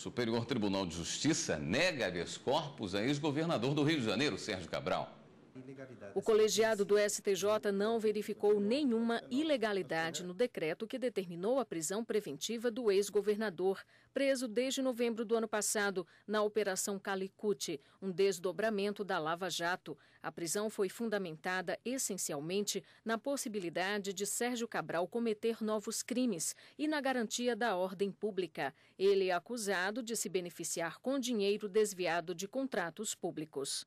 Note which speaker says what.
Speaker 1: Superior Tribunal de Justiça nega habeas corpus a ex-governador do Rio de Janeiro, Sérgio Cabral.
Speaker 2: O colegiado do STJ não verificou nenhuma ilegalidade no decreto que determinou a prisão preventiva do ex-governador, preso desde novembro do ano passado na Operação Calicute, um desdobramento da Lava Jato. A prisão foi fundamentada essencialmente na possibilidade de Sérgio Cabral cometer novos crimes e na garantia da ordem pública. Ele é acusado de se beneficiar com dinheiro desviado de contratos públicos.